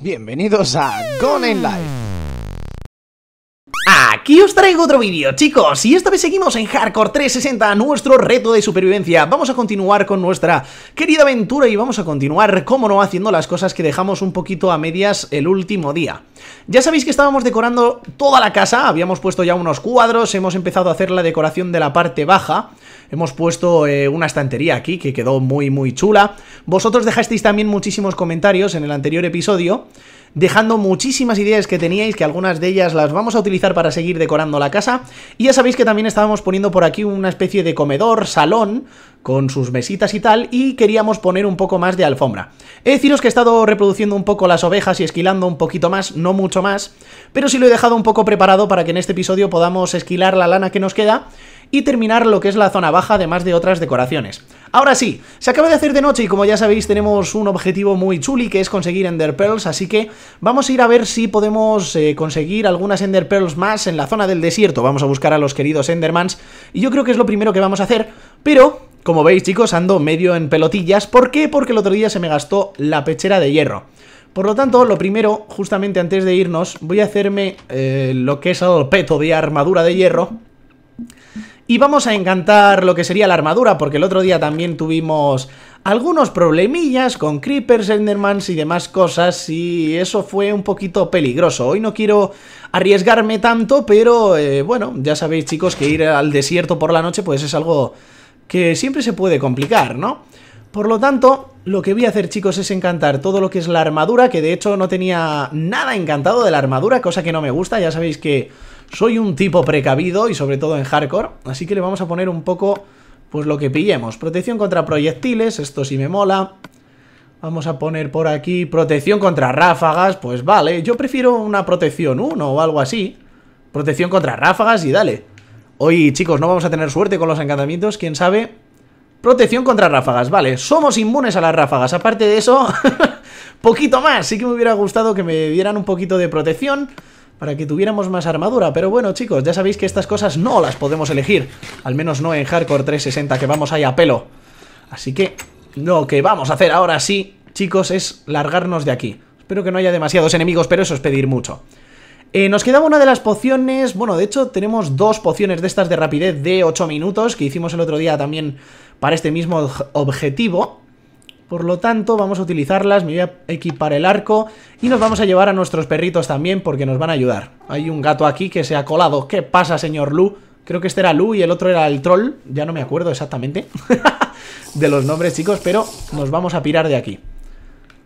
Bienvenidos a Gone in Life aquí os traigo otro vídeo, chicos, y esta vez seguimos en Hardcore 360, nuestro reto de supervivencia. Vamos a continuar con nuestra querida aventura y vamos a continuar, como no, haciendo las cosas que dejamos un poquito a medias el último día. Ya sabéis que estábamos decorando toda la casa, habíamos puesto ya unos cuadros, hemos empezado a hacer la decoración de la parte baja, hemos puesto eh, una estantería aquí que quedó muy muy chula. Vosotros dejasteis también muchísimos comentarios en el anterior episodio dejando muchísimas ideas que teníais, que algunas de ellas las vamos a utilizar para seguir decorando la casa. Y ya sabéis que también estábamos poniendo por aquí una especie de comedor, salón, con sus mesitas y tal, y queríamos poner un poco más de alfombra. He deciros que he estado reproduciendo un poco las ovejas y esquilando un poquito más, no mucho más, pero sí lo he dejado un poco preparado para que en este episodio podamos esquilar la lana que nos queda y terminar lo que es la zona baja, además de otras decoraciones. Ahora sí, se acaba de hacer de noche y como ya sabéis tenemos un objetivo muy chuli que es conseguir Ender Pearls, así que vamos a ir a ver si podemos eh, conseguir algunas Ender Pearls más en la zona del desierto. Vamos a buscar a los queridos Endermans y yo creo que es lo primero que vamos a hacer, pero como veis chicos ando medio en pelotillas. ¿Por qué? Porque el otro día se me gastó la pechera de hierro. Por lo tanto, lo primero, justamente antes de irnos, voy a hacerme eh, lo que es el peto de armadura de hierro y vamos a encantar lo que sería la armadura, porque el otro día también tuvimos algunos problemillas con Creepers, Endermans y demás cosas, y eso fue un poquito peligroso. Hoy no quiero arriesgarme tanto, pero eh, bueno, ya sabéis chicos que ir al desierto por la noche pues es algo que siempre se puede complicar, ¿no? Por lo tanto, lo que voy a hacer chicos es encantar todo lo que es la armadura, que de hecho no tenía nada encantado de la armadura, cosa que no me gusta, ya sabéis que soy un tipo precavido y sobre todo en hardcore, así que le vamos a poner un poco pues lo que pillemos. Protección contra proyectiles, esto sí me mola. Vamos a poner por aquí protección contra ráfagas, pues vale. Yo prefiero una protección 1 o algo así. Protección contra ráfagas y dale. Hoy, chicos, no vamos a tener suerte con los encantamientos, quién sabe. Protección contra ráfagas, vale. Somos inmunes a las ráfagas. Aparte de eso, poquito más. Sí que me hubiera gustado que me dieran un poquito de protección para que tuviéramos más armadura. Pero bueno, chicos, ya sabéis que estas cosas no las podemos elegir. Al menos no en Hardcore 360, que vamos ahí a pelo. Así que lo que vamos a hacer ahora sí, chicos, es largarnos de aquí. Espero que no haya demasiados enemigos, pero eso es pedir mucho. Eh, nos quedaba una de las pociones, bueno, de hecho tenemos dos pociones de estas de rapidez de 8 minutos que hicimos el otro día también para este mismo objetivo. Por lo tanto, vamos a utilizarlas, me voy a equipar el arco y nos vamos a llevar a nuestros perritos también porque nos van a ayudar. Hay un gato aquí que se ha colado. ¿Qué pasa, señor Lu? Creo que este era Lu y el otro era el troll. Ya no me acuerdo exactamente de los nombres, chicos, pero nos vamos a pirar de aquí.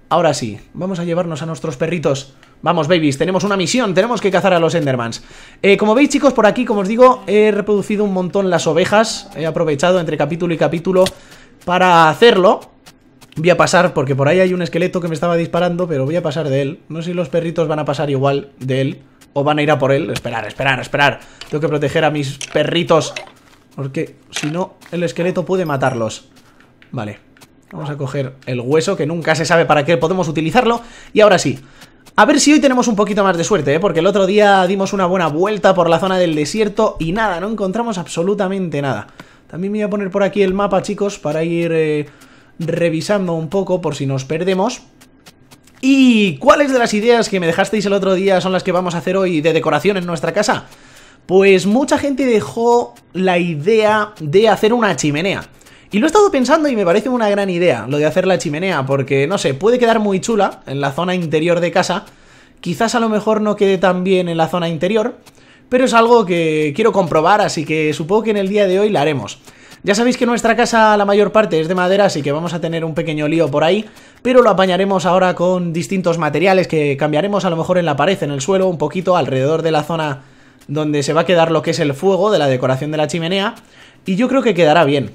Ahora sí, vamos a llevarnos a nuestros perritos. Vamos, babies, tenemos una misión, tenemos que cazar a los Endermans. Eh, como veis, chicos, por aquí, como os digo, he reproducido un montón las ovejas. He aprovechado entre capítulo y capítulo para hacerlo. Voy a pasar porque por ahí hay un esqueleto que me estaba disparando, pero voy a pasar de él. No sé si los perritos van a pasar igual de él o van a ir a por él. Esperar, esperar, esperar. Tengo que proteger a mis perritos porque si no, el esqueleto puede matarlos. Vale, vamos a coger el hueso que nunca se sabe para qué podemos utilizarlo. Y ahora sí, a ver si hoy tenemos un poquito más de suerte, ¿eh? porque el otro día dimos una buena vuelta por la zona del desierto y nada, no encontramos absolutamente nada. También me voy a poner por aquí el mapa, chicos, para ir... Eh, revisando un poco por si nos perdemos. ¿Y cuáles de las ideas que me dejasteis el otro día son las que vamos a hacer hoy de decoración en nuestra casa? Pues mucha gente dejó la idea de hacer una chimenea. Y lo he estado pensando y me parece una gran idea lo de hacer la chimenea, porque no sé, puede quedar muy chula en la zona interior de casa, quizás a lo mejor no quede tan bien en la zona interior, pero es algo que quiero comprobar, así que supongo que en el día de hoy la haremos. Ya sabéis que nuestra casa la mayor parte es de madera, así que vamos a tener un pequeño lío por ahí, pero lo apañaremos ahora con distintos materiales que cambiaremos a lo mejor en la pared, en el suelo, un poquito alrededor de la zona donde se va a quedar lo que es el fuego de la decoración de la chimenea, y yo creo que quedará bien.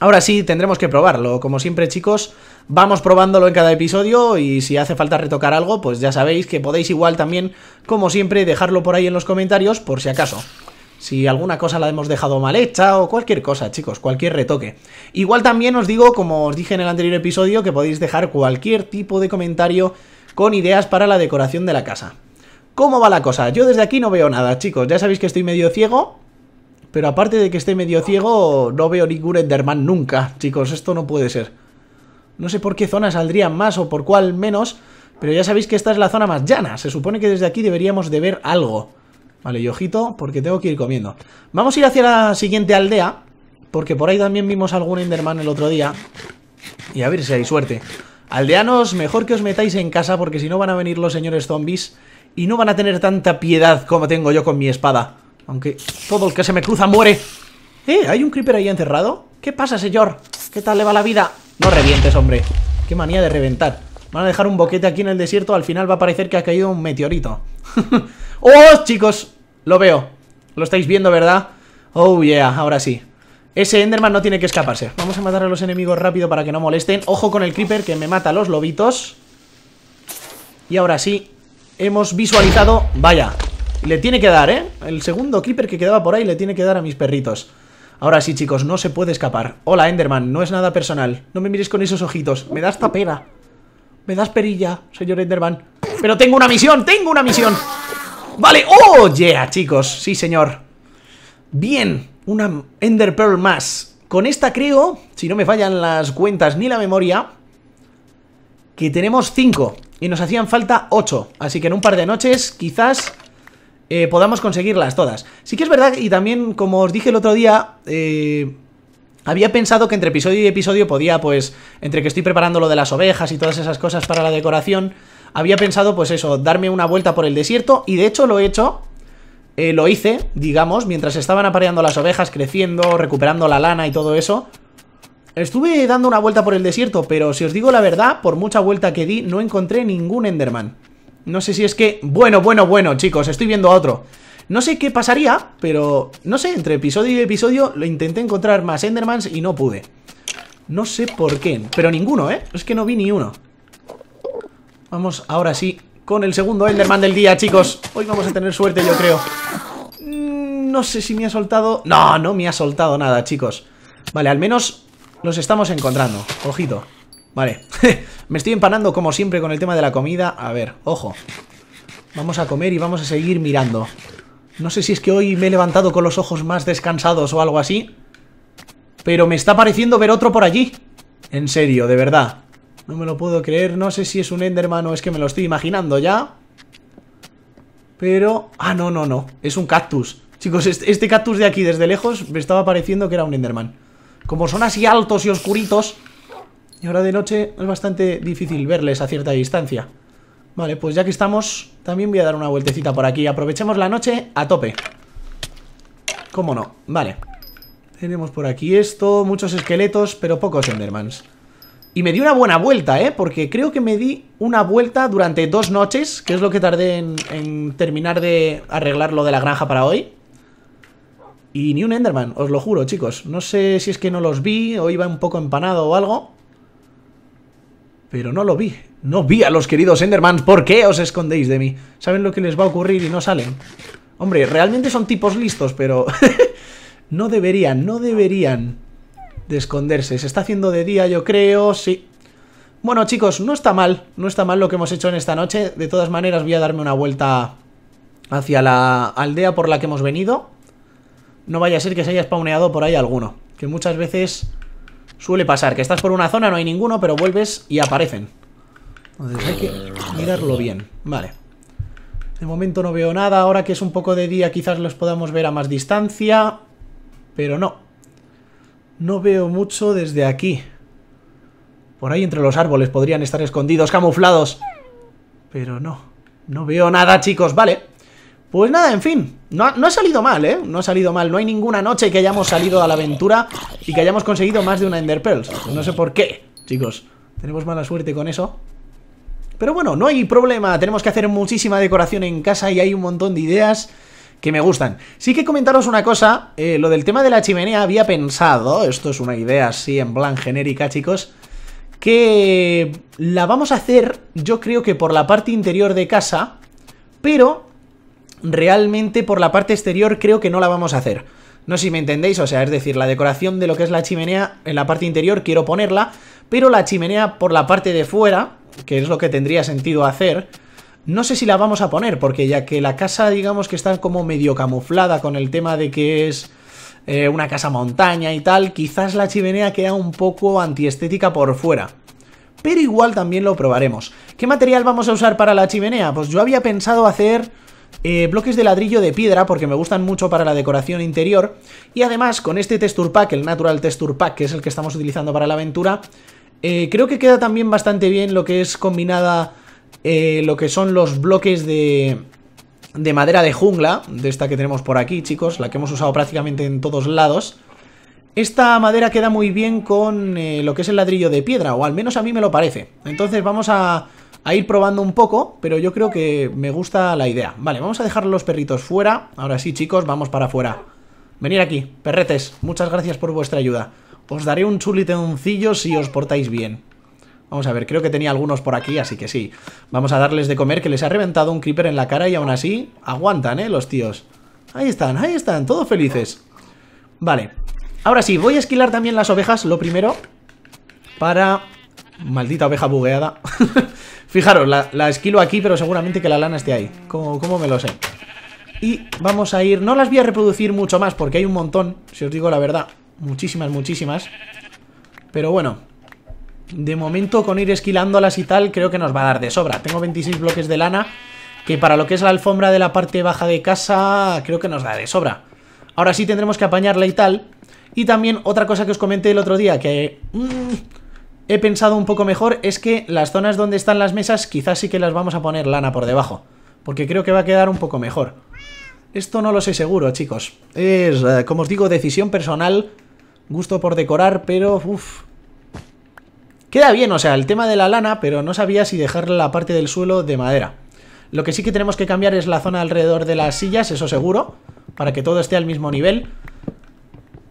Ahora sí, tendremos que probarlo, como siempre chicos, vamos probándolo en cada episodio y si hace falta retocar algo, pues ya sabéis que podéis igual también, como siempre, dejarlo por ahí en los comentarios por si acaso si alguna cosa la hemos dejado mal hecha o cualquier cosa, chicos, cualquier retoque. Igual también os digo, como os dije en el anterior episodio, que podéis dejar cualquier tipo de comentario con ideas para la decoración de la casa. ¿Cómo va la cosa? Yo desde aquí no veo nada, chicos. Ya sabéis que estoy medio ciego, pero aparte de que esté medio ciego, no veo ningún Enderman nunca, chicos. Esto no puede ser. No sé por qué zona saldría más o por cuál menos, pero ya sabéis que esta es la zona más llana. Se supone que desde aquí deberíamos de ver algo. Vale, y ojito, porque tengo que ir comiendo. Vamos a ir hacia la siguiente aldea, porque por ahí también vimos algún Enderman el otro día. Y a ver si hay suerte. Aldeanos, mejor que os metáis en casa, porque si no van a venir los señores zombies y no van a tener tanta piedad como tengo yo con mi espada. Aunque todo el que se me cruza muere. ¿Eh? ¿Hay un creeper ahí encerrado? ¿Qué pasa, señor? ¿Qué tal le va la vida? No revientes, hombre. Qué manía de reventar. Van a dejar un boquete aquí en el desierto, al final va a parecer que ha caído un meteorito. ¡Oh, chicos! Lo veo. Lo estáis viendo, ¿verdad? Oh, yeah, ahora sí. Ese Enderman no tiene que escaparse. Vamos a matar a los enemigos rápido para que no molesten. Ojo con el Creeper que me mata a los lobitos. Y ahora sí, hemos visualizado... Vaya, le tiene que dar, ¿eh? El segundo Creeper que quedaba por ahí le tiene que dar a mis perritos. Ahora sí, chicos, no se puede escapar. Hola, Enderman, no es nada personal. No me mires con esos ojitos. Me das tapera. Me das perilla, señor Enderman. Pero tengo una misión, tengo una misión. Vale, oh yeah, chicos, sí señor Bien, una Ender Pearl más Con esta creo, si no me fallan las cuentas ni la memoria Que tenemos 5 Y nos hacían falta ocho, Así que en un par de noches, quizás eh, Podamos conseguirlas todas Sí que es verdad, y también como os dije el otro día eh, había pensado que entre episodio y episodio podía, pues, entre que estoy preparando lo de las ovejas y todas esas cosas para la decoración, había pensado, pues eso, darme una vuelta por el desierto. Y de hecho lo he hecho, eh, lo hice, digamos, mientras estaban apareando las ovejas, creciendo, recuperando la lana y todo eso. Estuve dando una vuelta por el desierto, pero si os digo la verdad, por mucha vuelta que di, no encontré ningún Enderman. No sé si es que... Bueno, bueno, bueno, chicos, estoy viendo a otro. No sé qué pasaría, pero... No sé, entre episodio y episodio lo intenté encontrar más Endermans y no pude. No sé por qué, pero ninguno, ¿eh? Es que no vi ni uno. Vamos ahora sí con el segundo Enderman del día, chicos. Hoy vamos a tener suerte, yo creo. Mm, no sé si me ha soltado... No, no me ha soltado nada, chicos. Vale, al menos los estamos encontrando. Ojito. Vale. me estoy empanando como siempre con el tema de la comida. A ver, ojo. Vamos a comer y vamos a seguir mirando. No sé si es que hoy me he levantado con los ojos más descansados o algo así. Pero me está pareciendo ver otro por allí. En serio, de verdad. No me lo puedo creer, no sé si es un Enderman o es que me lo estoy imaginando ya. Pero... Ah, no, no, no, es un cactus. Chicos, este, este, cactus de aquí desde lejos me estaba pareciendo que era un Enderman. Como son así altos y oscuritos... Y ahora de noche es bastante difícil verles a cierta distancia. Vale, pues ya que estamos, también voy a dar una vueltecita por aquí. Aprovechemos la noche a tope. ¿Cómo no? Vale. Tenemos por aquí esto, muchos esqueletos, pero pocos Endermans. Y me di una buena vuelta, ¿eh? Porque creo que me di una vuelta durante dos noches, que es lo que tardé en, terminar de arreglar lo de la granja para hoy. Y ni un Enderman, os lo juro, chicos. No sé si es que no los vi o iba un poco empanado o algo. Pero no lo vi. No vi a los queridos Endermans. ¿Por qué os escondéis de mí? ¿Saben lo que les va a ocurrir y no salen? Hombre, realmente son tipos listos, pero... no deberían, no deberían de esconderse. Se está haciendo de día, yo creo, sí. Bueno, chicos, no está mal, no está mal lo que hemos hecho en esta noche. De todas maneras, voy a darme una vuelta hacia la aldea por la que hemos venido. No vaya a ser que se haya spawneado por ahí alguno. Que muchas veces suele pasar, que estás por una zona, no hay ninguno, pero vuelves y aparecen. Entonces hay que mirarlo bien. Vale. De momento no veo nada. Ahora que es un poco de día, quizás los podamos ver a más distancia. Pero no, no veo mucho desde aquí. Por ahí entre los árboles podrían estar escondidos, camuflados. Pero no, no veo nada, chicos, vale. Pues nada, en fin, no, ha salido mal, ¿eh? No ha salido mal, no hay ninguna noche que hayamos salido a la aventura y que hayamos conseguido más de una Ender Pearls. No sé por qué, chicos, tenemos mala suerte con eso. Pero bueno, no hay problema, tenemos que hacer muchísima decoración en casa y hay un montón de ideas que me gustan. Sí que comentaros una cosa, eh, lo del tema de la chimenea había pensado, esto es una idea así en plan genérica, chicos, que la vamos a hacer, yo creo que por la parte interior de casa, pero realmente por la parte exterior creo que no la vamos a hacer. No sé si me entendéis, o sea, es decir, la decoración de lo que es la chimenea en la parte interior quiero ponerla, pero la chimenea por la parte de fuera, que es lo que tendría sentido hacer, no sé si la vamos a poner, porque ya que la casa, digamos que está como medio camuflada con el tema de que es eh, una casa montaña y tal, quizás la chimenea queda un poco antiestética por fuera. Pero igual también lo probaremos. ¿Qué material vamos a usar para la chimenea? Pues yo había pensado hacer eh, bloques de ladrillo de piedra porque me gustan mucho para la decoración interior y además con este texture pack, el natural texture pack que es el que estamos utilizando para la aventura, eh, creo que queda también bastante bien lo que es combinada eh, lo que son los bloques de, de madera de jungla, de esta que tenemos por aquí, chicos, la que hemos usado prácticamente en todos lados. Esta madera queda muy bien con eh, lo que es el ladrillo de piedra, o al menos a mí me lo parece. Entonces vamos a, a ir probando un poco, pero yo creo que me gusta la idea. Vale, vamos a dejar los perritos fuera. Ahora sí, chicos, vamos para afuera. Venir aquí, perretes, muchas gracias por vuestra ayuda. Os daré un chulitoncillo si os portáis bien. Vamos a ver, creo que tenía algunos por aquí, así que sí. Vamos a darles de comer, que les ha reventado un creeper en la cara y aún así aguantan, ¿eh? Los tíos. Ahí están, ahí están, todos felices. Vale. Ahora sí, voy a esquilar también las ovejas, lo primero. Para... Maldita oveja bugueada. Fijaros, la, esquilo aquí, pero seguramente que la lana esté ahí. ¿Cómo, ¿Cómo me lo sé? Y vamos a ir... No las voy a reproducir mucho más, porque hay un montón, si os digo la verdad. Muchísimas, muchísimas. Pero bueno, de momento, con ir esquilándolas y tal, creo que nos va a dar de sobra. Tengo 26 bloques de lana, que para lo que es la alfombra de la parte baja de casa, creo que nos da de sobra. Ahora sí tendremos que apañarla y tal. Y también otra cosa que os comenté el otro día, que mm, he pensado un poco mejor, es que las zonas donde están las mesas quizás sí que las vamos a poner lana por debajo. Porque creo que va a quedar un poco mejor. Esto no lo sé seguro, chicos. Es, eh, como os digo, decisión personal, gusto por decorar, pero... uff Queda bien, o sea, el tema de la lana, pero no sabía si dejar la parte del suelo de madera. Lo que sí que tenemos que cambiar es la zona alrededor de las sillas, eso seguro, para que todo esté al mismo nivel.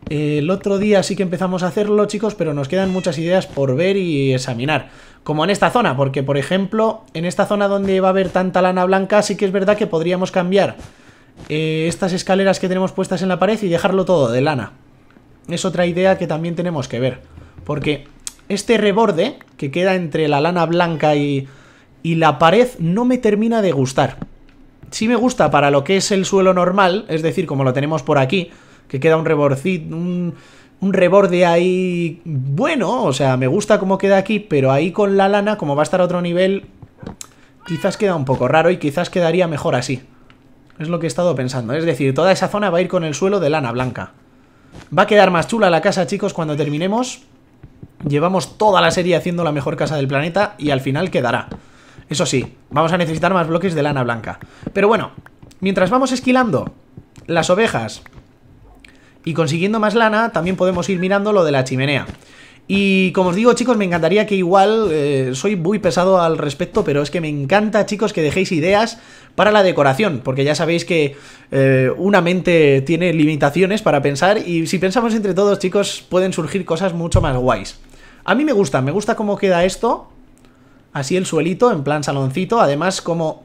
El otro día sí que empezamos a hacerlo, chicos, pero nos quedan muchas ideas por ver y examinar. Como en esta zona, porque, por ejemplo, en esta zona donde va a haber tanta lana blanca, sí que es verdad que podríamos cambiar eh, estas escaleras que tenemos puestas en la pared y dejarlo todo de lana. Es otra idea que también tenemos que ver. Porque este reborde que queda entre la lana blanca y, y la pared no me termina de gustar. Sí me gusta para lo que es el suelo normal, es decir, como lo tenemos por aquí, que queda un reborcito, un, reborde ahí bueno, o sea, me gusta como queda aquí, pero ahí con la lana, como va a estar a otro nivel, quizás queda un poco raro y quizás quedaría mejor así. Es lo que he estado pensando, es decir, toda esa zona va a ir con el suelo de lana blanca. Va a quedar más chula la casa, chicos, cuando terminemos, Llevamos toda la serie haciendo la mejor casa del planeta y al final quedará. Eso sí, vamos a necesitar más bloques de lana blanca. Pero bueno, mientras vamos esquilando las ovejas y consiguiendo más lana, también podemos ir mirando lo de la chimenea. Y como os digo, chicos, me encantaría que igual, eh, soy muy pesado al respecto, pero es que me encanta, chicos, que dejéis ideas para la decoración, porque ya sabéis que eh, una mente tiene limitaciones para pensar y si pensamos entre todos, chicos, pueden surgir cosas mucho más guays. A mí me gusta, me gusta cómo queda esto. Así el suelito, en plan saloncito. Además, como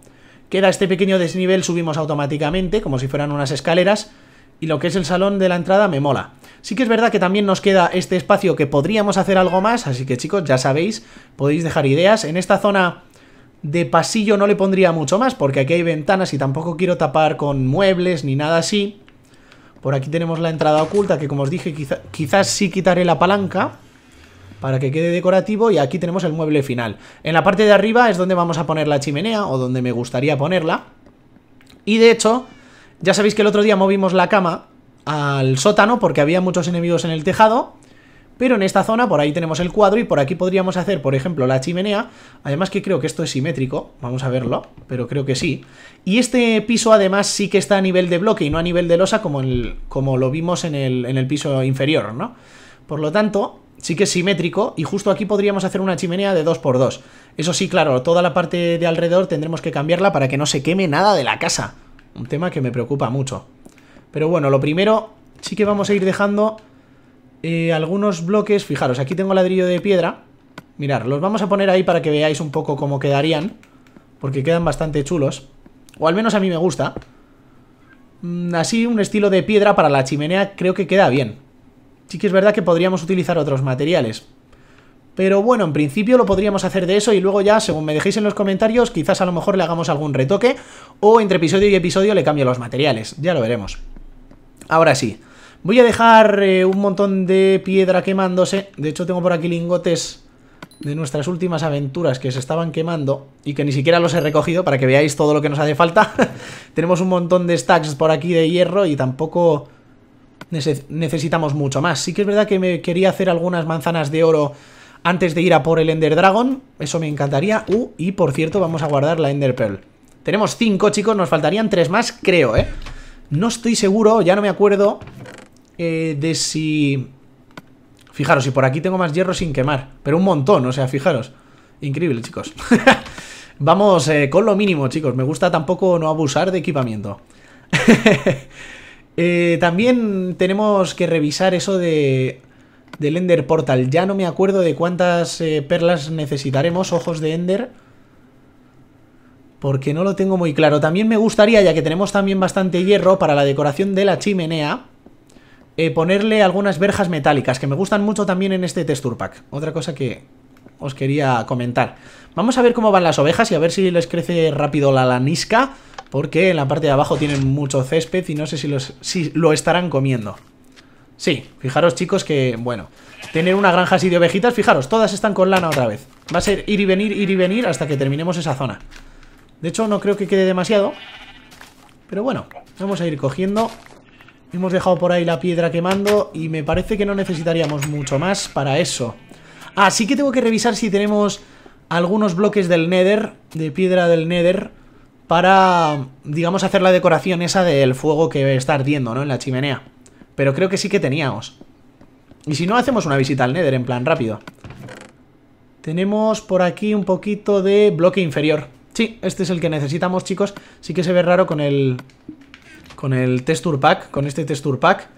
queda este pequeño desnivel, subimos automáticamente, como si fueran unas escaleras. Y lo que es el salón de la entrada me mola. Sí que es verdad que también nos queda este espacio que podríamos hacer algo más. Así que chicos, ya sabéis, podéis dejar ideas. En esta zona de pasillo no le pondría mucho más, porque aquí hay ventanas y tampoco quiero tapar con muebles ni nada así. Por aquí tenemos la entrada oculta, que como os dije, quizás sí quitaré la palanca para que quede decorativo y aquí tenemos el mueble final. En la parte de arriba es donde vamos a poner la chimenea o donde me gustaría ponerla. Y de hecho, ya sabéis que el otro día movimos la cama al sótano porque había muchos enemigos en el tejado. Pero en esta zona, por ahí tenemos el cuadro y por aquí podríamos hacer, por ejemplo, la chimenea. Además que creo que esto es simétrico, vamos a verlo, pero creo que sí. Y este piso además sí que está a nivel de bloque y no a nivel de losa como, como lo vimos en el, en el piso inferior, ¿no? Por lo tanto, sí que es simétrico y justo aquí podríamos hacer una chimenea de 2x2. Eso sí, claro, toda la parte de alrededor tendremos que cambiarla para que no se queme nada de la casa. Un tema que me preocupa mucho. Pero bueno, lo primero sí que vamos a ir dejando eh, algunos bloques. Fijaros, aquí tengo ladrillo de piedra. Mirad, los vamos a poner ahí para que veáis un poco cómo quedarían. Porque quedan bastante chulos. O al menos a mí me gusta. Mm, así, un estilo de piedra para la chimenea creo que queda bien. Sí que es verdad que podríamos utilizar otros materiales. Pero bueno, en principio lo podríamos hacer de eso y luego ya, según me dejéis en los comentarios, quizás a lo mejor le hagamos algún retoque o entre episodio y episodio le cambio los materiales, ya lo veremos. Ahora sí, voy a dejar eh, un montón de piedra quemándose, de hecho tengo por aquí lingotes de nuestras últimas aventuras que se estaban quemando y que ni siquiera los he recogido para que veáis todo lo que nos hace falta. Tenemos un montón de stacks por aquí de hierro y tampoco necesitamos mucho más. Sí que es verdad que me quería hacer algunas manzanas de oro antes de ir a por el Ender Dragon. Eso me encantaría. Uh, y por cierto, vamos a guardar la Ender Pearl. Tenemos cinco, chicos. Nos faltarían tres más, creo, ¿eh? No estoy seguro, ya no me acuerdo eh, de si... Fijaros, y por aquí tengo más hierro sin quemar. Pero un montón, o sea, fijaros. Increíble, chicos. Vamos eh, con lo mínimo, chicos. Me gusta tampoco no abusar de equipamiento. Eh, también tenemos que revisar eso de del Ender Portal. Ya no me acuerdo de cuántas eh, perlas necesitaremos, ojos de Ender. Porque no lo tengo muy claro. También me gustaría, ya que tenemos también bastante hierro para la decoración de la chimenea, eh, ponerle algunas verjas metálicas, que me gustan mucho también en este texture pack. Otra cosa que os quería comentar. Vamos a ver cómo van las ovejas y a ver si les crece rápido la lanisca. Porque en la parte de abajo tienen mucho césped y no sé si, los, si lo estarán comiendo. Sí, fijaros chicos que, bueno, tener una granja así de ovejitas, fijaros, todas están con lana otra vez. Va a ser ir y venir, ir y venir hasta que terminemos esa zona. De hecho, no creo que quede demasiado. Pero bueno, vamos a ir cogiendo. Hemos dejado por ahí la piedra quemando y me parece que no necesitaríamos mucho más para eso. Así ah, sí que tengo que revisar si tenemos algunos bloques del Nether, de piedra del Nether, para, digamos, hacer la decoración esa del fuego que está ardiendo, ¿no? En la chimenea. Pero creo que sí que teníamos. Y si no, hacemos una visita al Nether, en plan rápido. Tenemos por aquí un poquito de bloque inferior. Sí, este es el que necesitamos, chicos. Sí que se ve raro con el... Con el texture pack, con este texture pack.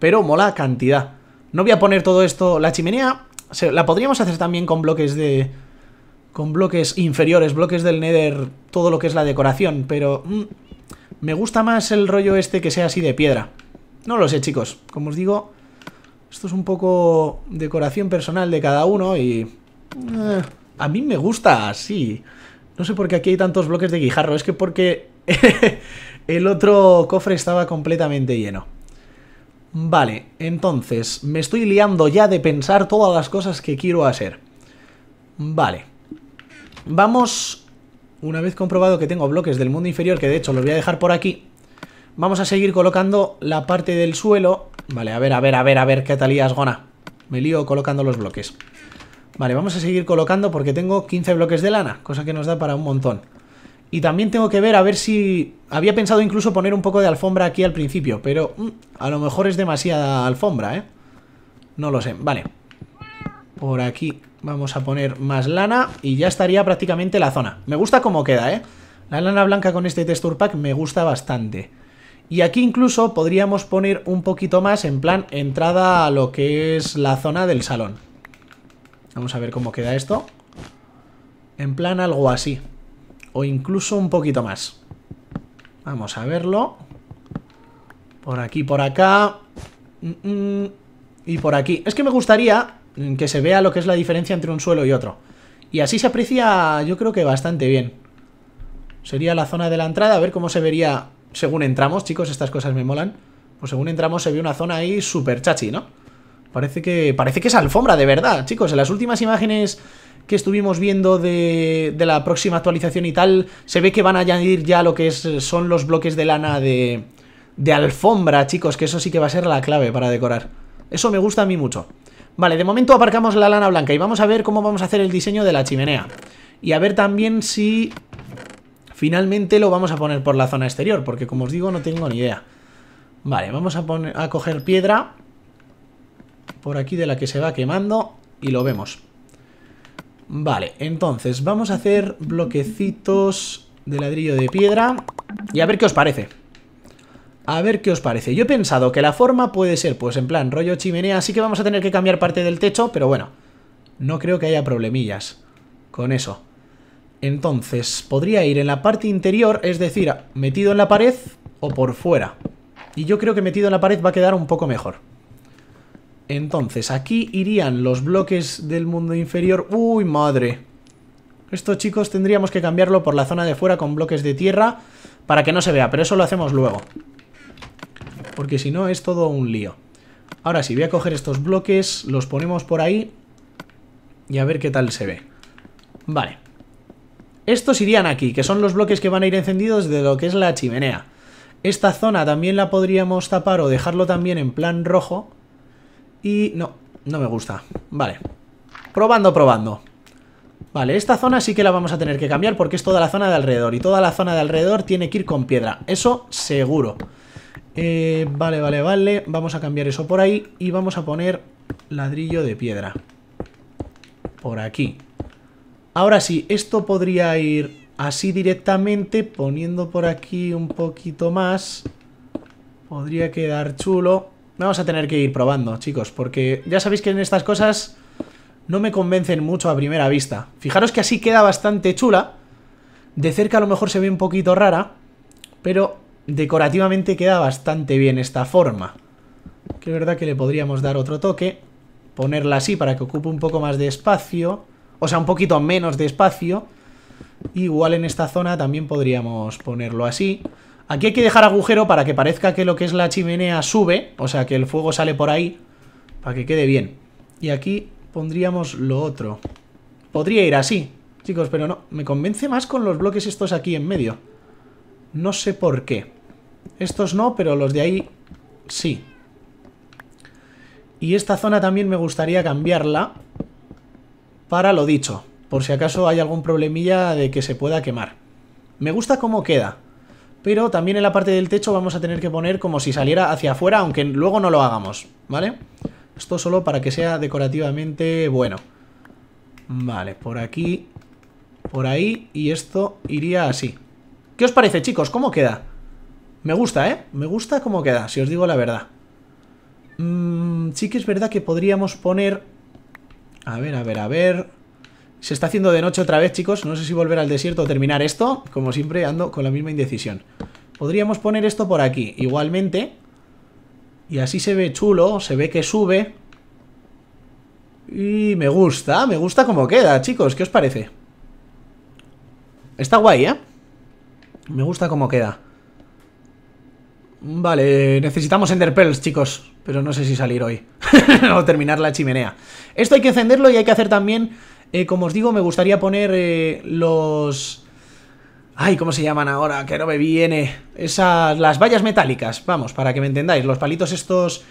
Pero mola cantidad. No voy a poner todo esto... La chimenea la podríamos hacer también con bloques de con bloques inferiores, bloques del Nether, todo lo que es la decoración, pero mm, me gusta más el rollo este que sea así de piedra. No lo sé, chicos. Como os digo, esto es un poco decoración personal de cada uno y... Eh, a mí me gusta así. No sé por qué aquí hay tantos bloques de guijarro. Es que porque el otro cofre estaba completamente lleno. Vale, entonces, me estoy liando ya de pensar todas las cosas que quiero hacer. Vale. Vamos, una vez comprobado que tengo bloques del mundo inferior, que de hecho los voy a dejar por aquí, vamos a seguir colocando la parte del suelo. Vale, a ver, a ver, a ver, a ver, qué talías gona. Me lío colocando los bloques. Vale, vamos a seguir colocando porque tengo 15 bloques de lana, cosa que nos da para un montón. Y también tengo que ver a ver si... Había pensado incluso poner un poco de alfombra aquí al principio, pero mm, a lo mejor es demasiada alfombra, ¿eh? No lo sé, vale. Por aquí vamos a poner más lana y ya estaría prácticamente la zona. Me gusta cómo queda, ¿eh? La lana blanca con este texture pack me gusta bastante. Y aquí incluso podríamos poner un poquito más en plan entrada a lo que es la zona del salón. Vamos a ver cómo queda esto. En plan algo así. O incluso un poquito más. Vamos a verlo. Por aquí, por acá. Mm, mm. Y por aquí. Es que me gustaría que se vea lo que es la diferencia entre un suelo y otro. Y así se aprecia, yo creo que bastante bien. Sería la zona de la entrada, a ver cómo se vería según entramos, chicos, estas cosas me molan. Pues según entramos se ve una zona ahí súper chachi, ¿no? Parece que, parece que es alfombra, de verdad, chicos. En las últimas imágenes que estuvimos viendo de, de la próxima actualización y tal, se ve que van a añadir ya lo que es, son los bloques de lana de, de alfombra, chicos, que eso sí que va a ser la clave para decorar. Eso me gusta a mí mucho. Vale, de momento aparcamos la lana blanca y vamos a ver cómo vamos a hacer el diseño de la chimenea. Y a ver también si finalmente lo vamos a poner por la zona exterior, porque como os digo no tengo ni idea. Vale, vamos a, poner, a coger piedra por aquí de la que se va quemando y lo vemos. Vale, entonces vamos a hacer bloquecitos de ladrillo de piedra y a ver qué os parece. A ver qué os parece. Yo he pensado que la forma puede ser, pues en plan, rollo chimenea, así que vamos a tener que cambiar parte del techo, pero bueno, no creo que haya problemillas con eso. Entonces, podría ir en la parte interior, es decir, metido en la pared o por fuera. Y yo creo que metido en la pared va a quedar un poco mejor. Entonces, aquí irían los bloques del mundo inferior. ¡Uy, madre! Esto, chicos, tendríamos que cambiarlo por la zona de fuera con bloques de tierra para que no se vea, pero eso lo hacemos luego. Porque si no es todo un lío. Ahora sí, voy a coger estos bloques, los ponemos por ahí y a ver qué tal se ve. Vale. Estos irían aquí, que son los bloques que van a ir encendidos de lo que es la chimenea. Esta zona también la podríamos tapar o dejarlo también en plan rojo. Y no, no me gusta. Vale. Probando, probando. Vale, esta zona sí que la vamos a tener que cambiar porque es toda la zona de alrededor. Y toda la zona de alrededor tiene que ir con piedra. Eso seguro. Eh, vale, vale, vale. Vamos a cambiar eso por ahí y vamos a poner ladrillo de piedra. Por aquí. Ahora sí, esto podría ir así directamente, poniendo por aquí un poquito más. Podría quedar chulo. Vamos a tener que ir probando, chicos, porque ya sabéis que en estas cosas no me convencen mucho a primera vista. Fijaros que así queda bastante chula. De cerca a lo mejor se ve un poquito rara, pero Decorativamente queda bastante bien esta forma. Que es verdad que le podríamos dar otro toque. Ponerla así para que ocupe un poco más de espacio. O sea, un poquito menos de espacio. Igual en esta zona también podríamos ponerlo así. Aquí hay que dejar agujero para que parezca que lo que es la chimenea sube. O sea, que el fuego sale por ahí. Para que quede bien. Y aquí pondríamos lo otro. Podría ir así, chicos, pero no. Me convence más con los bloques estos aquí en medio. No sé por qué. Estos no, pero los de ahí sí. Y esta zona también me gustaría cambiarla para lo dicho, por si acaso hay algún problemilla de que se pueda quemar. Me gusta cómo queda, pero también en la parte del techo vamos a tener que poner como si saliera hacia afuera, aunque luego no lo hagamos, ¿vale? Esto solo para que sea decorativamente bueno. Vale, por aquí, por ahí, y esto iría así. ¿Qué os parece, chicos? ¿Cómo queda? Me gusta, ¿eh? Me gusta cómo queda, si os digo la verdad. Mm, sí que es verdad que podríamos poner... A ver, a ver, a ver... Se está haciendo de noche otra vez, chicos. No sé si volver al desierto o terminar esto. Como siempre, ando con la misma indecisión. Podríamos poner esto por aquí, igualmente. Y así se ve chulo, se ve que sube. Y me gusta, me gusta cómo queda, chicos. ¿Qué os parece? Está guay, ¿eh? Me gusta cómo queda. Vale, necesitamos Ender chicos. Pero no sé si salir hoy. o terminar la chimenea. Esto hay que encenderlo y hay que hacer también... Eh, como os digo, me gustaría poner eh, los... Ay, ¿cómo se llaman ahora? Que no me viene. Esas... Las vallas metálicas. Vamos, para que me entendáis. Los palitos estos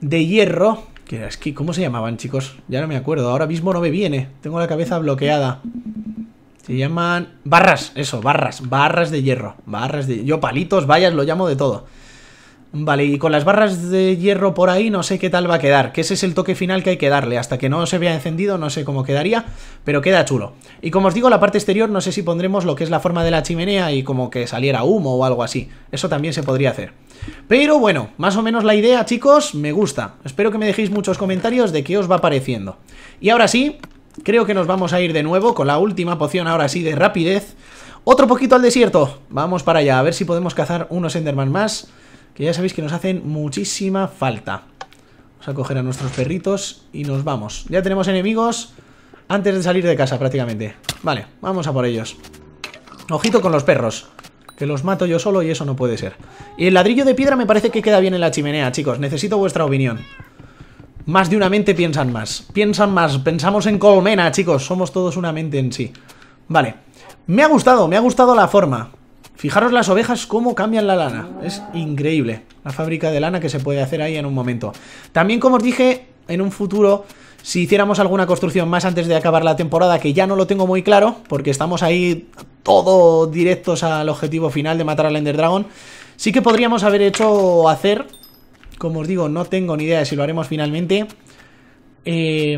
de hierro. Que es que... ¿Cómo se llamaban, chicos? Ya no me acuerdo. Ahora mismo no me viene. Tengo la cabeza bloqueada. Se llaman barras, eso, barras, barras de hierro, barras de... Yo palitos, vallas, lo llamo de todo. Vale, y con las barras de hierro por ahí no sé qué tal va a quedar, que ese es el toque final que hay que darle, hasta que no se vea encendido no sé cómo quedaría, pero queda chulo. Y como os digo, la parte exterior no sé si pondremos lo que es la forma de la chimenea y como que saliera humo o algo así, eso también se podría hacer. Pero bueno, más o menos la idea chicos, me gusta, espero que me dejéis muchos comentarios de qué os va pareciendo. Y ahora sí, Creo que nos vamos a ir de nuevo con la última poción ahora sí de rapidez. Otro poquito al desierto. Vamos para allá, a ver si podemos cazar unos Enderman más, que ya sabéis que nos hacen muchísima falta. Vamos a coger a nuestros perritos y nos vamos. Ya tenemos enemigos antes de salir de casa prácticamente. Vale, vamos a por ellos. Ojito con los perros. Que los mato yo solo y eso no puede ser. Y el ladrillo de piedra me parece que queda bien en la chimenea, chicos. Necesito vuestra opinión. Más de una mente piensan más. Piensan más. Pensamos en colmena, chicos. Somos todos una mente en sí. Vale. Me ha gustado, me ha gustado la forma. Fijaros las ovejas cómo cambian la lana. Es increíble. La fábrica de lana que se puede hacer ahí en un momento. También, como os dije, en un futuro, si hiciéramos alguna construcción más antes de acabar la temporada, que ya no lo tengo muy claro, porque estamos ahí todo directos al objetivo final de matar al Ender Dragon, sí que podríamos haber hecho hacer como os digo, no tengo ni idea de si lo haremos finalmente. Eh,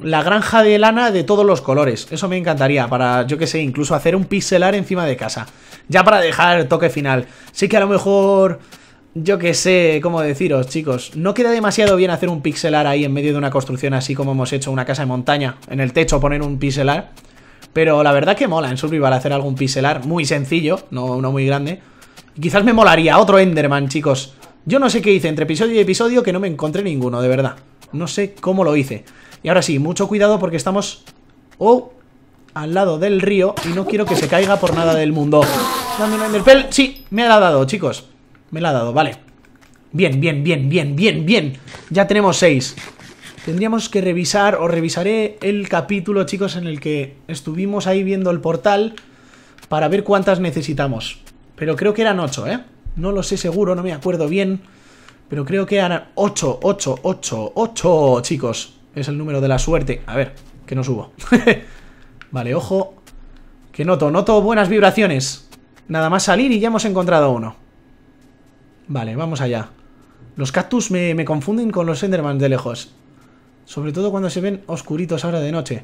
la granja de lana de todos los colores. Eso me encantaría para, yo que sé, incluso hacer un pixelar encima de casa. Ya para dejar el toque final. Sí que a lo mejor... Yo que sé cómo deciros, chicos. No queda demasiado bien hacer un pixelar ahí en medio de una construcción así como hemos hecho una casa de montaña. En el techo poner un pixelar. Pero la verdad que mola en Survival hacer algún pixelar muy sencillo, no, no muy grande. Quizás me molaría otro Enderman, chicos. Yo no sé qué hice entre episodio y episodio que no me encontré ninguno, de verdad. No sé cómo lo hice. Y ahora sí, mucho cuidado porque estamos... ¡Oh! Al lado del río y no quiero que se caiga por nada del mundo. Dame una Sí, me la ha dado, chicos. Me la ha dado, vale. Bien, bien, bien, bien, bien, bien. Ya tenemos seis. Tendríamos que revisar, o revisaré el capítulo, chicos, en el que estuvimos ahí viendo el portal para ver cuántas necesitamos. Pero creo que eran ocho, ¿eh? No lo sé seguro, no me acuerdo bien. Pero creo que eran 8, 8, 8, 8, chicos. Es el número de la suerte. A ver, que no subo. vale, ojo. Que noto, noto buenas vibraciones. Nada más salir y ya hemos encontrado uno. Vale, vamos allá. Los cactus me, me confunden con los endermans de lejos. Sobre todo cuando se ven oscuritos ahora de noche.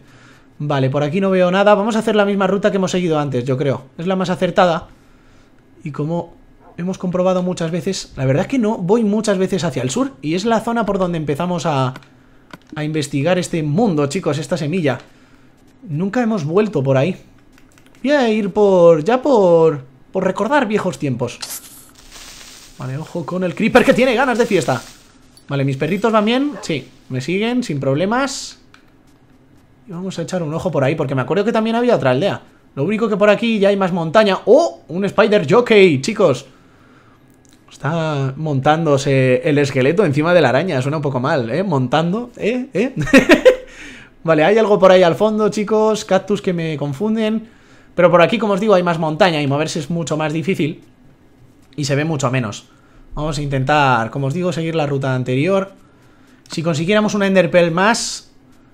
Vale, por aquí no veo nada. Vamos a hacer la misma ruta que hemos seguido antes, yo creo. Es la más acertada. Y como hemos comprobado muchas veces, la verdad es que no, voy muchas veces hacia el sur y es la zona por donde empezamos a, a investigar este mundo, chicos, esta semilla. Nunca hemos vuelto por ahí. Voy a ir por... ya por... por recordar viejos tiempos. Vale, ojo con el creeper que tiene ganas de fiesta. Vale, ¿mis perritos van bien? Sí, me siguen sin problemas. Y vamos a echar un ojo por ahí, porque me acuerdo que también había otra aldea. Lo único que por aquí ya hay más montaña. ¡Oh! Un Spider Jockey, chicos. Está montándose el esqueleto encima de la araña. Suena un poco mal, ¿eh? Montando, ¿eh? ¿Eh? vale, hay algo por ahí al fondo, chicos. Cactus que me confunden. Pero por aquí, como os digo, hay más montaña y moverse es mucho más difícil. Y se ve mucho menos. Vamos a intentar, como os digo, seguir la ruta anterior. Si consiguiéramos una Enderpearl más,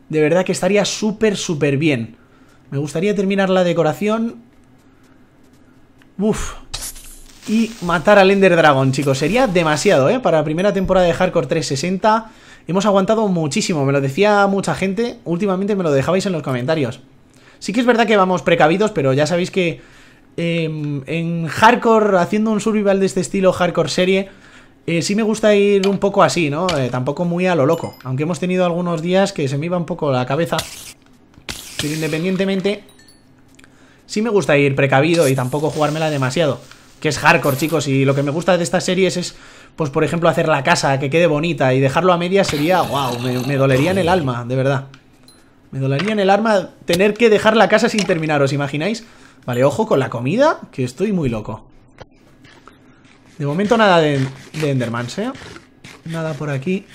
de verdad que estaría súper, súper bien. Me gustaría terminar la decoración. Uf, y matar al Ender Dragon, chicos. Sería demasiado, ¿eh? Para la primera temporada de Hardcore 360 hemos aguantado muchísimo. Me lo decía mucha gente. Últimamente me lo dejabais en los comentarios. Sí que es verdad que vamos precavidos, pero ya sabéis que em, en Hardcore, haciendo un survival de este estilo, Hardcore serie... Eh, sí me gusta ir un poco así, ¿no? Eh, tampoco muy a lo loco. Aunque hemos tenido algunos días que se me iba un poco la cabeza. Pero independientemente, sí me gusta ir precavido y tampoco jugármela demasiado es hardcore, chicos. Y lo que me gusta de estas series es, pues, por ejemplo, hacer la casa, que quede bonita. Y dejarlo a media sería, wow, me, dolería en el alma, de verdad. Me dolería en el alma tener que dejar la casa sin terminar, ¿os imagináis? Vale, ojo con la comida, que estoy muy loco. De momento nada de, de Endermans, ¿eh? Nada por aquí.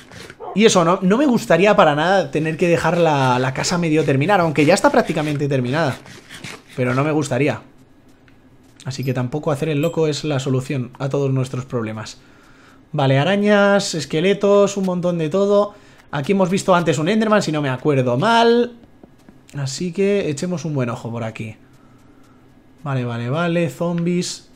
Y eso, no, no me gustaría para nada tener que dejar la casa medio terminar, aunque ya está prácticamente terminada. Pero no me gustaría. Así que tampoco hacer el loco es la solución a todos nuestros problemas. Vale, arañas, esqueletos, un montón de todo. Aquí hemos visto antes un Enderman, si no me acuerdo mal. Así que echemos un buen ojo por aquí. Vale, vale, vale, zombies.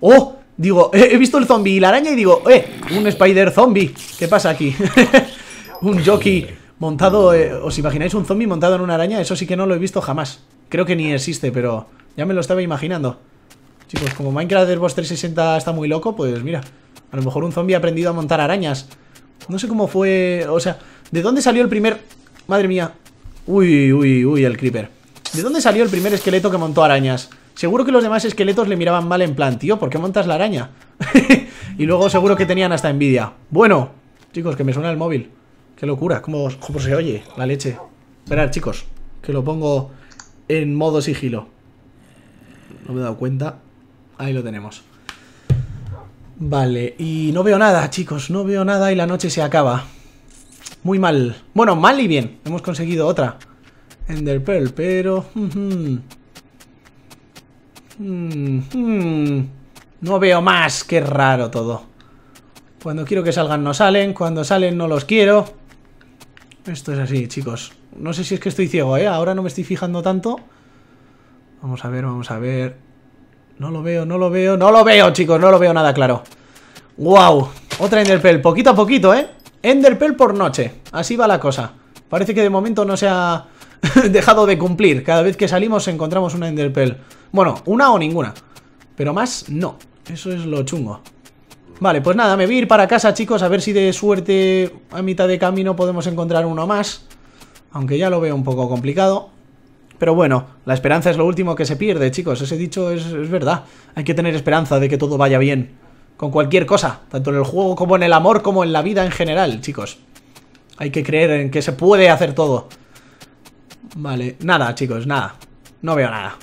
¡Oh! Digo, he visto el zombie y la araña y digo, ¡eh! Un spider zombie. ¿Qué pasa aquí? un jockey montado... Eh, ¿Os imagináis un zombie montado en una araña? Eso sí que no lo he visto jamás. Creo que ni existe, pero ya me lo estaba imaginando. Chicos, como Minecraft Xbox 360 está muy loco, pues mira, a lo mejor un zombie ha aprendido a montar arañas. No sé cómo fue... O sea, ¿de dónde salió el primer... Madre mía. Uy, uy, uy, el creeper. ¿De dónde salió el primer esqueleto que montó arañas? Seguro que los demás esqueletos le miraban mal en plan, tío, ¿por qué montas la araña? y luego seguro que tenían hasta envidia. Bueno, chicos, que me suena el móvil. Qué locura, cómo, cómo se oye la leche. Esperad, chicos, que lo pongo en modo sigilo. No me he dado cuenta. Ahí lo tenemos. Vale, y no veo nada, chicos. No veo nada y la noche se acaba. Muy mal. Bueno, mal y bien. Hemos conseguido otra. Ender Pearl, pero... No veo más. Qué raro todo. Cuando quiero que salgan no salen. Cuando salen no los quiero. Esto es así, chicos. No sé si es que estoy ciego, ¿eh? Ahora no me estoy fijando tanto. Vamos a ver, vamos a ver. No lo veo, no lo veo, no lo veo, chicos No lo veo nada claro ¡Wow! Otra Enderpearl, poquito a poquito, ¿eh? Enderpearl por noche, así va la cosa Parece que de momento no se ha dejado de cumplir Cada vez que salimos encontramos una Enderpearl Bueno, una o ninguna Pero más, no Eso es lo chungo Vale, pues nada, me voy a ir para casa, chicos A ver si de suerte a mitad de camino podemos encontrar uno más Aunque ya lo veo un poco complicado pero bueno, la esperanza es lo último que se pierde, chicos. he dicho es, es verdad. Hay que tener esperanza de que todo vaya bien. Con cualquier cosa, tanto en el juego como en el amor, como en la vida en general, chicos. Hay que creer en que se puede hacer todo. Vale, nada, chicos, nada. No veo nada.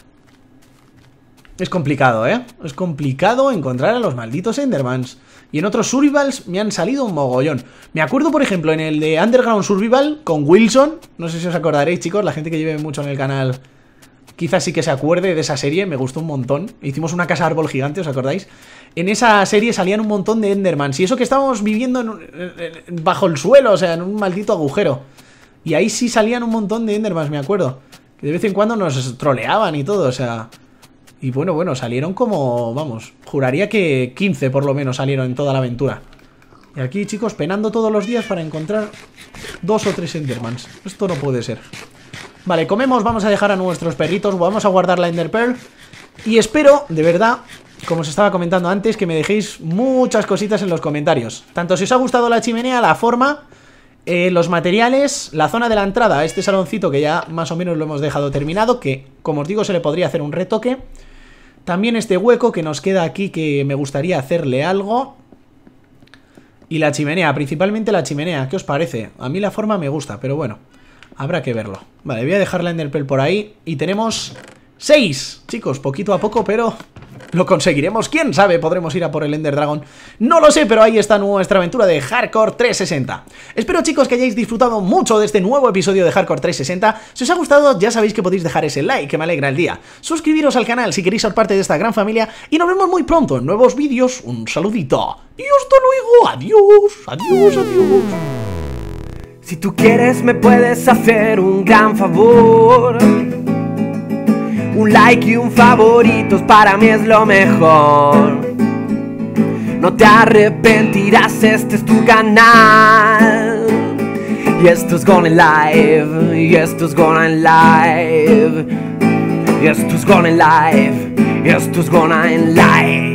Es complicado, ¿eh? Es complicado encontrar a los malditos Endermans. Y en otros survivals me han salido un mogollón. Me acuerdo, por ejemplo, en el de Underground Survival con Wilson. No sé si os acordaréis, chicos, la gente que lleve mucho en el canal quizás sí que se acuerde de esa serie, me gustó un montón. Hicimos una casa árbol gigante, ¿os acordáis? En esa serie salían un montón de Endermans. Y eso que estábamos viviendo bajo el suelo, o sea, en un maldito agujero. Y ahí sí salían un montón de Endermans, me acuerdo. Que de vez en cuando nos troleaban y todo, o sea... Y bueno, bueno, salieron como, vamos, juraría que 15 por lo menos salieron en toda la aventura. Y aquí, chicos, penando todos los días para encontrar dos o tres Endermans. Esto no puede ser. Vale, comemos, vamos a dejar a nuestros perritos, vamos a guardar la Ender Y espero, de verdad, como os estaba comentando antes, que me dejéis muchas cositas en los comentarios. Tanto si os ha gustado la chimenea, la forma, eh, los materiales, la zona de la entrada, este saloncito que ya más o menos lo hemos dejado terminado, que, como os digo, se le podría hacer un retoque. También este hueco que nos queda aquí que me gustaría hacerle algo. Y la chimenea, principalmente la chimenea, ¿qué os parece? A mí la forma me gusta, pero bueno, habrá que verlo. Vale, voy a dejar la Enderpearl por ahí y tenemos... ¡Seis! Chicos, poquito a poco, pero ¿Lo conseguiremos? ¿Quién sabe? ¿Podremos ir a por el Ender Dragon? No lo sé, pero ahí está nuestra aventura de Hardcore 360. Espero chicos que hayáis disfrutado mucho de este nuevo episodio de Hardcore 360. Si os ha gustado ya sabéis que podéis dejar ese like que me alegra el día. Suscribiros al canal si queréis ser parte de esta gran familia y nos vemos muy pronto en nuevos vídeos. Un saludito. Y hasta luego. Adiós. Adiós, adiós. Si tú quieres me puedes hacer un gran favor. Un like y un favorito para mí es lo mejor. No te arrepentirás, este es tu canal. Y esto es GONNA Live, y esto es GONNA Live. Y esto es GONNA Live, y esto es GONNA Live.